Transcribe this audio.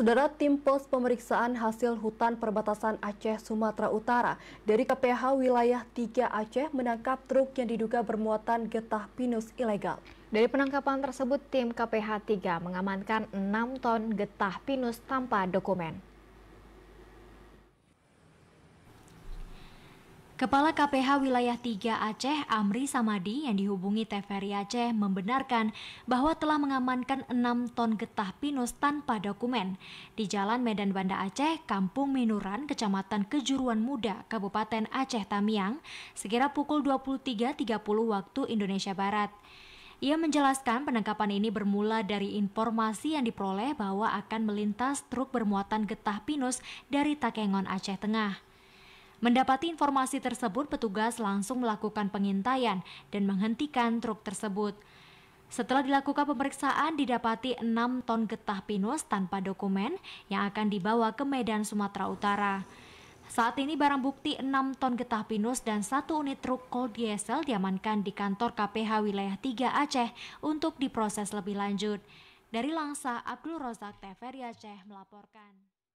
Saudara tim pos pemeriksaan hasil hutan perbatasan Aceh Sumatera Utara dari KPH wilayah 3 Aceh menangkap truk yang diduga bermuatan getah pinus ilegal. Dari penangkapan tersebut, tim KPH 3 mengamankan 6 ton getah pinus tanpa dokumen. Kepala KPH Wilayah 3 Aceh Amri Samadi yang dihubungi TVRI Aceh membenarkan bahwa telah mengamankan 6 ton getah pinus tanpa dokumen di Jalan Medan Banda Aceh, Kampung Minuran, Kecamatan Kejuruan Muda, Kabupaten Aceh Tamiang, sekira pukul 23.30 waktu Indonesia Barat. Ia menjelaskan penangkapan ini bermula dari informasi yang diperoleh bahwa akan melintas truk bermuatan getah pinus dari Takengon Aceh Tengah. Mendapati informasi tersebut, petugas langsung melakukan pengintaian dan menghentikan truk tersebut. Setelah dilakukan pemeriksaan, didapati 6 ton getah pinus tanpa dokumen yang akan dibawa ke Medan, Sumatera Utara. Saat ini barang bukti 6 ton getah pinus dan satu unit truk kol diesel diamankan di kantor KPH wilayah 3 Aceh untuk diproses lebih lanjut. Dari Langsa, Abdul Rozak TVRI Aceh melaporkan.